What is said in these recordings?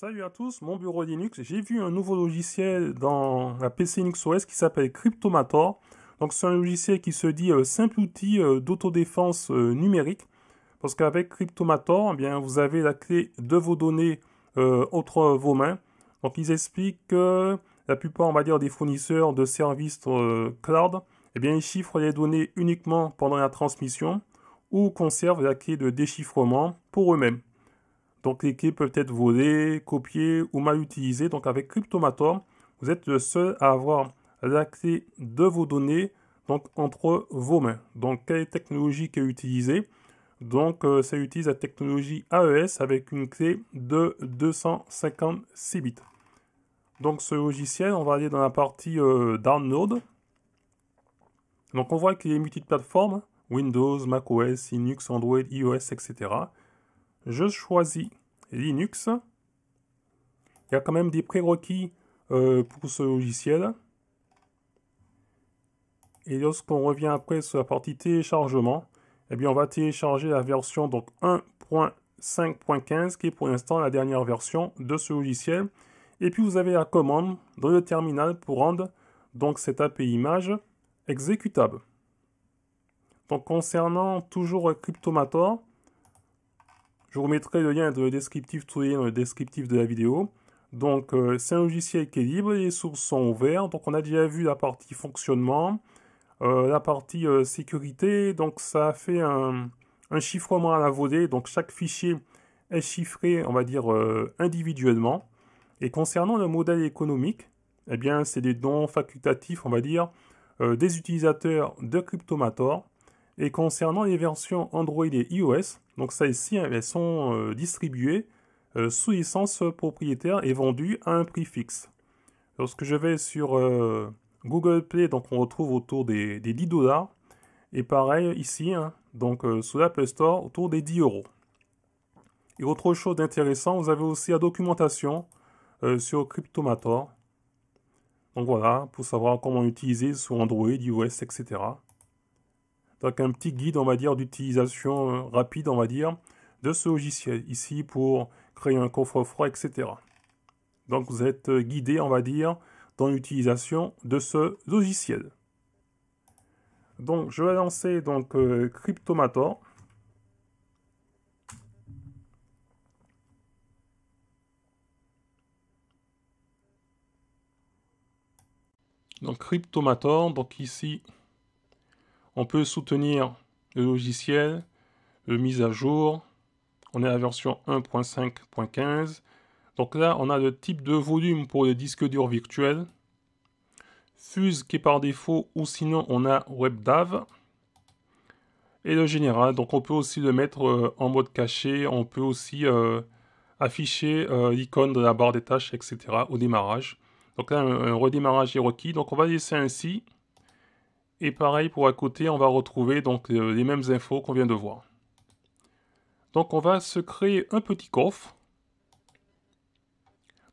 Salut à tous, mon bureau Linux. J'ai vu un nouveau logiciel dans la PC Linux OS qui s'appelle Cryptomator. Donc c'est un logiciel qui se dit euh, simple outil euh, d'autodéfense euh, numérique. Parce qu'avec Cryptomator, eh bien, vous avez la clé de vos données entre vos mains. Donc ils expliquent que la plupart, on va dire, des fournisseurs de services cloud, eh bien, ils chiffrent les données uniquement pendant la transmission ou conservent la clé de déchiffrement pour eux-mêmes. Donc les clés peuvent être volées, copiées ou mal utilisées. Donc avec Cryptomator, vous êtes le seul à avoir clé de vos données donc entre vos mains. Donc quelle technologie qui est utilisée Donc euh, ça utilise la technologie AES avec une clé de 256 bits. Donc ce logiciel, on va aller dans la partie euh, download. Donc on voit qu'il est multiplateforme, Windows, macOS, Linux, Android, iOS, etc je choisis Linux. Il y a quand même des prérequis euh, pour ce logiciel. Et lorsqu'on revient après sur la partie téléchargement, eh bien on va télécharger la version 1.5.15 qui est pour l'instant la dernière version de ce logiciel. Et puis vous avez la commande dans le terminal pour rendre donc cette API image exécutable. Donc concernant toujours Cryptomator, je vous mettrai le lien dans le descriptif, tout le dans le descriptif de la vidéo. Donc, euh, c'est un logiciel qui est libre, les sources sont ouvertes. Donc, on a déjà vu la partie fonctionnement, euh, la partie euh, sécurité. Donc, ça fait un, chiffrement à la volée. Donc, chaque fichier est chiffré, on va dire, individuellement. Et concernant le modèle économique, eh bien, c'est des dons facultatifs, on va dire, des utilisateurs de Cryptomator. Et concernant les versions Android et iOS, donc ça ici, elles sont euh, distribuées euh, sous licence propriétaire et vendues à un prix fixe. Lorsque je vais sur euh, Google Play, donc on retrouve autour des, 10 dollars. Et pareil ici, hein, donc sous l'Apple Store, autour des 10 euros. Et autre chose d'intéressant, vous avez aussi la documentation sur Cryptomator. Donc voilà, pour savoir comment utiliser sous Android, iOS, etc. Donc un petit guide, on va dire, d'utilisation euh, rapide, on va dire, de ce logiciel. Ici, pour créer un coffre froid etc. Donc vous êtes euh, guidé, on va dire, dans l'utilisation de ce logiciel. Donc je vais lancer donc euh, Cryptomator. Donc Cryptomator, donc ici on peut soutenir le logiciel, le mise à jour. On est à la version 1.5.15. Donc là, on a le type de volume pour le disque dur virtuel. Fuse qui est par défaut, ou sinon on a WebDAV. Et le général, donc on peut aussi le mettre euh, en mode caché, on peut aussi euh, afficher euh, l'icône de la barre des tâches, etc. au démarrage. Donc là, un, redémarrage est requis. Donc on va laisser ainsi. Et pareil pour à côté, on va retrouver donc euh, les mêmes infos qu'on vient de voir. Donc on va se créer un petit coffre.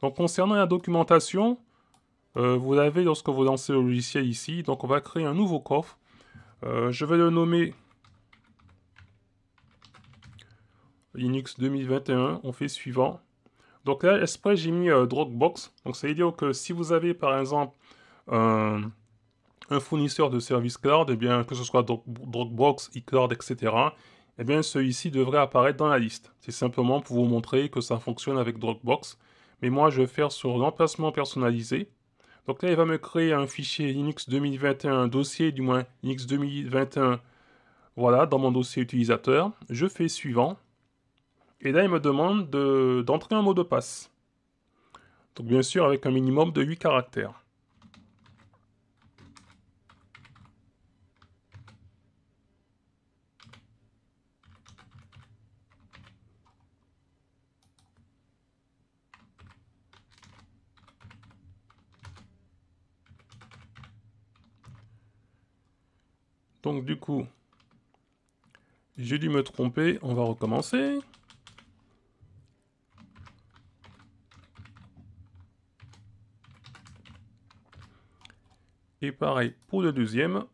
Donc concernant la documentation, euh, vous l'avez lorsque vous lancez le logiciel ici. Donc on va créer un nouveau coffre. Euh, je vais le nommer Linux 2021. On fait suivant. Donc là, exprès, j'ai mis Dropbox. Donc ça veut dire que si vous avez par exemple un un fournisseur de services cloud, et eh bien, que ce soit Dropbox, eCloud, etc., eh bien, celui-ci devrait apparaître dans la liste. C'est simplement pour vous montrer que ça fonctionne avec Dropbox. Mais moi, je vais faire sur l'emplacement personnalisé. Donc là, il va me créer un fichier Linux 2021, un dossier du moins Linux 2021, voilà, dans mon dossier utilisateur. Je fais suivant. Et là, il me demande d'entrer un mot de passe. Donc bien sûr, avec un minimum de 8 caractères. Donc du coup, j'ai dû me tromper, on va recommencer. Et pareil pour le deuxième.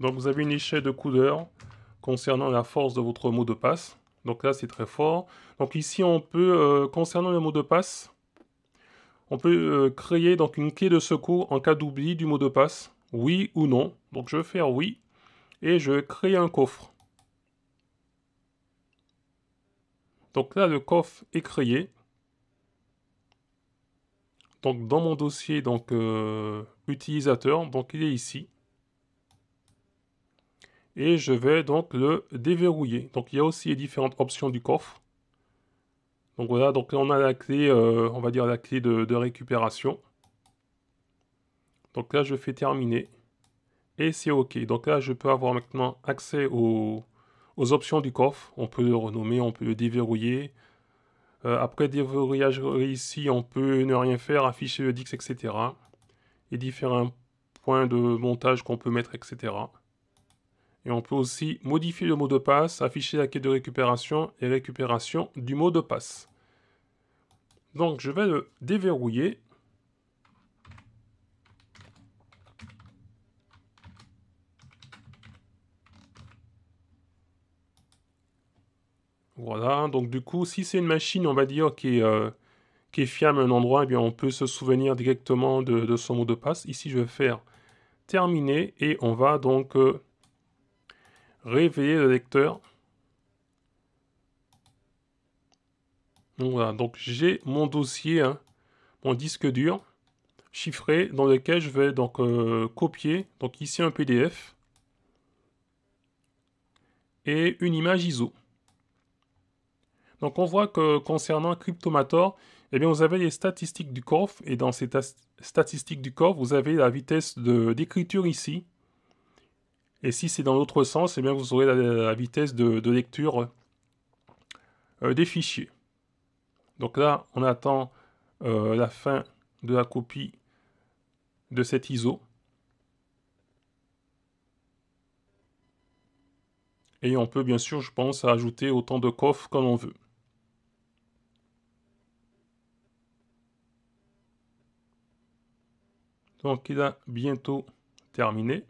Donc vous avez une échelle de couleur concernant la force de votre mot de passe. Donc là c'est très fort. Donc ici on peut, euh, concernant le mot de passe, on peut euh, créer donc une clé de secours en cas d'oubli du mot de passe, oui ou non. Donc je vais faire oui et je crée un coffre. Donc là, le coffre est créé. Donc dans mon dossier donc euh, utilisateur, donc il est ici. Et je vais donc le déverrouiller. Donc il y a aussi les différentes options du coffre. Donc voilà, donc on a la clé, euh, on va dire la clé de, récupération. Donc là, je fais terminer. Et c'est OK. Donc là, je peux avoir maintenant accès aux, options du coffre. On peut le renommer, on peut le déverrouiller. Euh, après déverrouillage ici, on peut ne rien faire, afficher le DIX, etc. Et différents points de montage qu'on peut mettre, etc. Et on peut aussi modifier le mot de passe, afficher la quête de récupération et récupération du mot de passe. Donc je vais le déverrouiller. Voilà, donc du coup, si c'est une machine, on va dire, qui est, euh, qui est fiable à un endroit, eh bien, on peut se souvenir directement de, son mot de passe. Ici, je vais faire terminer et on va donc... Euh, réveiller le lecteur. Donc voilà, donc j'ai mon dossier, hein, mon disque dur chiffré dans lequel je vais donc euh, copier donc ici un PDF et une image ISO. Donc on voit que concernant Cryptomator, eh bien vous avez les statistiques du corps et dans ces statistiques du corps, vous avez la vitesse d'écriture ici et si c'est dans l'autre sens, eh bien vous aurez la, vitesse de, lecture euh, des fichiers. Donc là, on attend euh, la fin de la copie de cet ISO. Et on peut bien sûr, je pense, ajouter autant de coffres que l'on veut. Donc il a bientôt terminé.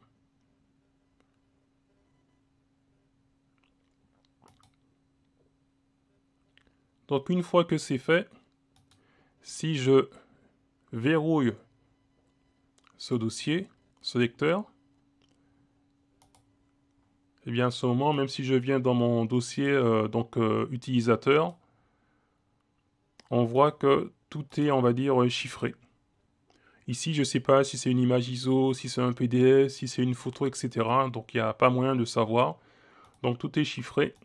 Donc une fois que c'est fait, si je verrouille ce dossier, ce lecteur, et eh bien à ce moment, même si je viens dans mon dossier euh, donc euh, utilisateur, on voit que tout est, on va dire, euh, chiffré. Ici, je ne sais pas si c'est une image ISO, si c'est un PDF, si c'est une photo, etc. Donc il n'y a pas moyen de savoir. Donc tout est chiffré.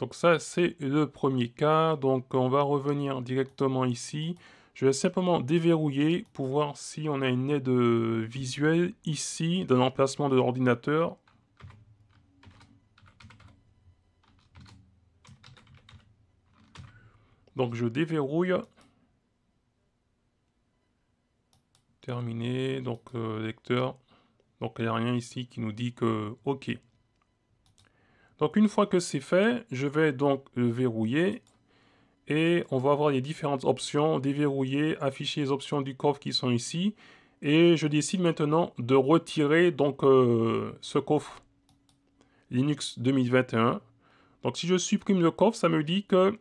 Donc ça, c'est le premier cas. Donc on va revenir directement ici. Je vais simplement déverrouiller pour voir si on a une aide euh, visuelle ici dans l'emplacement de l'ordinateur. Donc je déverrouille. Terminé. Donc euh, lecteur. Donc il n'y a rien ici qui nous dit que OK. Donc une fois que c'est fait, je vais donc le verrouiller et on va avoir les différentes options, déverrouiller, afficher les options du coffre qui sont ici. Et je décide maintenant de retirer donc euh, ce coffre Linux 2021. Donc si je supprime le coffre, ça me dit que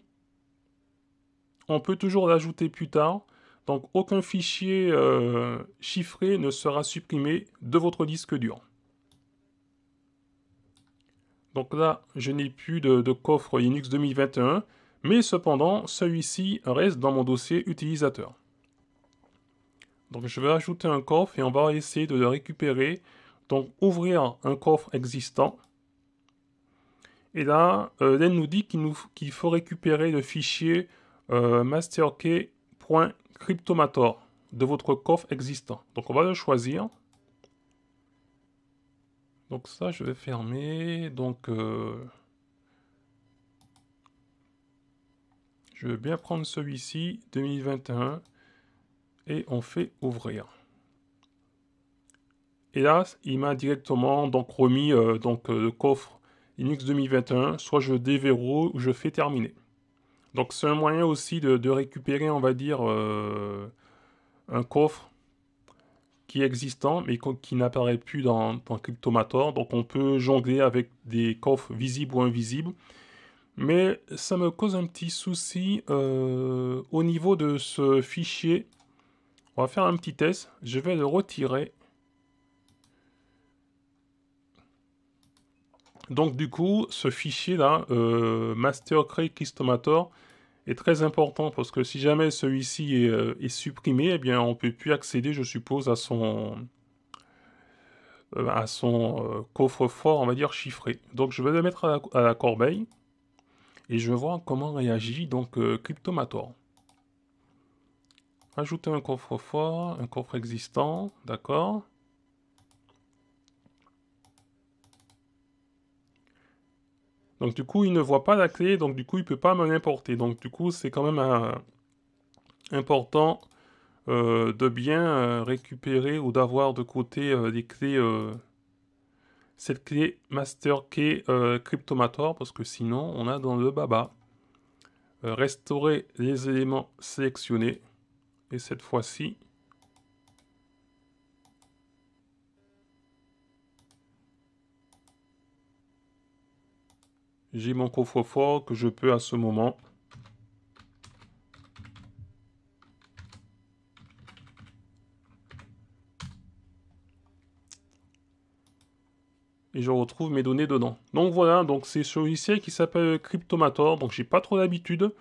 on peut toujours l'ajouter plus tard. Donc aucun fichier euh, chiffré ne sera supprimé de votre disque dur. Donc là, je n'ai plus de, coffre Linux 2021, mais cependant, celui-ci reste dans mon dossier utilisateur. Donc je vais ajouter un coffre et on va essayer de le récupérer. Donc ouvrir un coffre existant. Et là, elle euh, nous dit qu'il faut récupérer le fichier euh, masterkey.cryptomator de votre coffre existant. Donc on va le choisir. Donc ça, je vais fermer. Donc, euh, je vais bien prendre celui-ci, 2021, et on fait ouvrir. Et là, il m'a directement donc remis euh, donc euh, le coffre Linux 2021. Soit je déverrouille ou je fais terminer. Donc c'est un moyen aussi de, récupérer, on va dire, un coffre qui existant mais qui n'apparaît plus dans, Cryptomator. Donc on peut jongler avec des coffres visibles ou invisibles. Mais ça me cause un petit souci euh, au niveau de ce fichier. On va faire un petit test. Je vais le retirer. Donc du coup, ce fichier là, euh, master Master Cryptomator, est très important parce que si jamais celui-ci est, euh, supprimé, eh bien on ne peut plus accéder, je suppose, à son, euh, à son euh, coffre-fort, on va dire, chiffré. Donc je vais le mettre à la, corbeille et je vais voir comment réagit donc Cryptomator. Ajouter un coffre-fort, un coffre existant, d'accord Donc du coup, il ne voit pas la clé, donc du coup, il ne peut pas me l'importer. Donc du coup, c'est quand même euh, important euh, de bien euh, récupérer ou d'avoir de côté les clés, cette clé master key cryptomator, parce que sinon, on a dans le baba. restaurer les éléments sélectionnés. Et cette fois-ci, J'ai mon coffre-fort que je peux à ce moment et je retrouve mes données dedans. Donc voilà, donc c'est ce logiciel qui s'appelle Cryptomator, donc j'ai pas trop l'habitude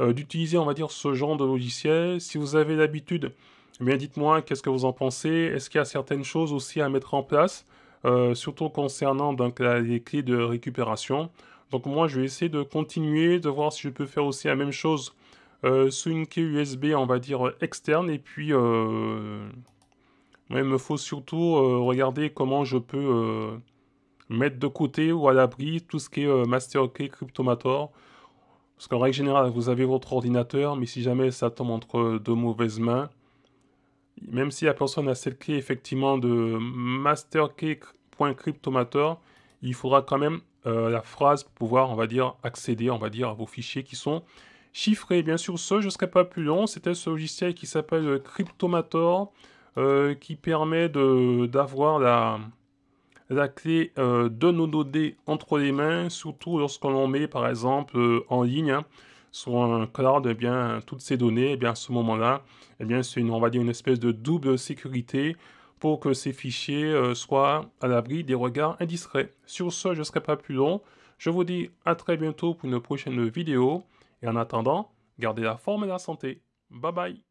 euh, d'utiliser, on va dire, ce genre de logiciel. Si vous avez l'habitude, eh dites-moi qu'est-ce que vous en pensez, est-ce qu'il y a certaines choses aussi à mettre en place, euh, surtout concernant donc, les clés de récupération. Donc moi, je vais essayer de continuer, de voir si je peux faire aussi la même chose euh, sous une clé USB, on va dire, euh, externe. Et puis, euh, il me faut surtout regarder comment je peux mettre de côté ou à l'abri tout ce qui est master key Cryptomator. Parce qu'en règle générale, vous avez votre ordinateur, mais si jamais ça tombe entre de mauvaises mains, même si la personne a cette clé effectivement de master masterkey.cryptomator, il faudra quand même euh, la phrase pour pouvoir, on va dire, accéder, on va dire, à vos fichiers qui sont chiffrés. Bien sûr, ce, je ne serai pas plus long, c'était ce logiciel qui s'appelle Cryptomator, euh, qui permet d'avoir la, clé euh, de nos données entre les mains, surtout lorsqu'on met, par exemple, en ligne, hein, sur un cloud, eh bien, toutes ces données, eh bien, à ce moment-là, eh bien, c'est on va dire, une espèce de double sécurité pour que ces fichiers euh, soient à l'abri des regards indiscrets. Sur ce, je ne serai pas plus long. Je vous dis à très bientôt pour une prochaine vidéo. Et en attendant, gardez la forme et la santé. Bye bye